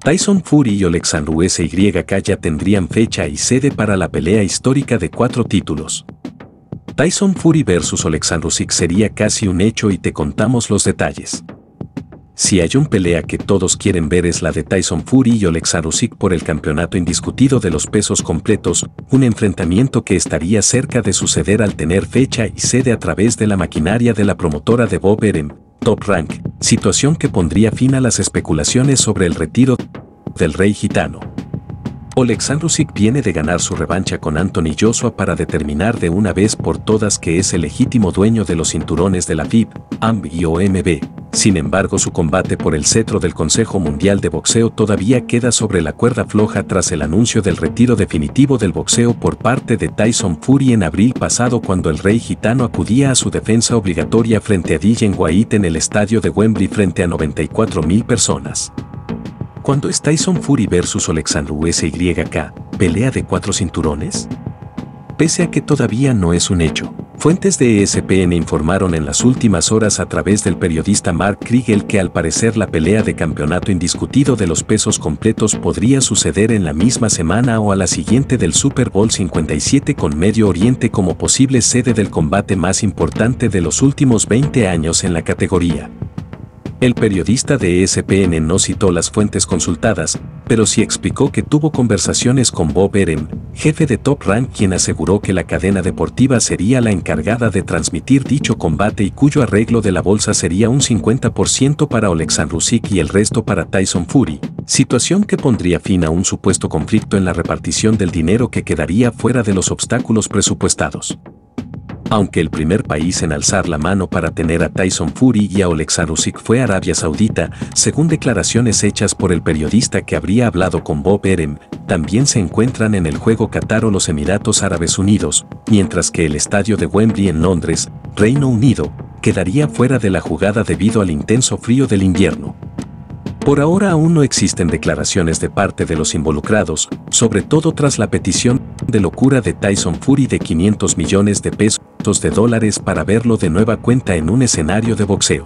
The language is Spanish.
Tyson Fury y Oleksandr griega ya tendrían fecha y sede para la pelea histórica de cuatro títulos. Tyson Fury versus Oleksandr Usyk sería casi un hecho y te contamos los detalles. Si hay un pelea que todos quieren ver es la de Tyson Fury y Oleksandr Usyk por el campeonato indiscutido de los pesos completos, un enfrentamiento que estaría cerca de suceder al tener fecha y sede a través de la maquinaria de la promotora de Bob Eren, Top Rank, situación que pondría fin a las especulaciones sobre el retiro del rey gitano. Oleksandr Usyk viene de ganar su revancha con Anthony Joshua para determinar de una vez por todas que es el legítimo dueño de los cinturones de la FIB, AMB y OMB, sin embargo, su combate por el cetro del Consejo Mundial de Boxeo todavía queda sobre la cuerda floja tras el anuncio del retiro definitivo del boxeo por parte de Tyson Fury en abril pasado cuando el rey gitano acudía a su defensa obligatoria frente a DJ White en el estadio de Wembley frente a 94.000 personas. ¿Cuándo es Tyson Fury versus Alexander Usyk, pelea de cuatro cinturones? Pese a que todavía no es un hecho, Fuentes de ESPN informaron en las últimas horas a través del periodista Mark Kriegel que al parecer la pelea de campeonato indiscutido de los pesos completos podría suceder en la misma semana o a la siguiente del Super Bowl 57 con Medio Oriente como posible sede del combate más importante de los últimos 20 años en la categoría. El periodista de ESPN no citó las fuentes consultadas, pero sí explicó que tuvo conversaciones con Bob Erem, jefe de Top Rank quien aseguró que la cadena deportiva sería la encargada de transmitir dicho combate y cuyo arreglo de la bolsa sería un 50% para Oleksandr Usyk y el resto para Tyson Fury, situación que pondría fin a un supuesto conflicto en la repartición del dinero que quedaría fuera de los obstáculos presupuestados. Aunque el primer país en alzar la mano para tener a Tyson Fury y a Oleksandr Usyk fue Arabia Saudita, según declaraciones hechas por el periodista que habría hablado con Bob Erem, también se encuentran en el juego Qatar o los Emiratos Árabes Unidos, mientras que el estadio de Wembley en Londres, Reino Unido, quedaría fuera de la jugada debido al intenso frío del invierno. Por ahora aún no existen declaraciones de parte de los involucrados, sobre todo tras la petición de locura de Tyson Fury de 500 millones de pesos de dólares para verlo de nueva cuenta en un escenario de boxeo.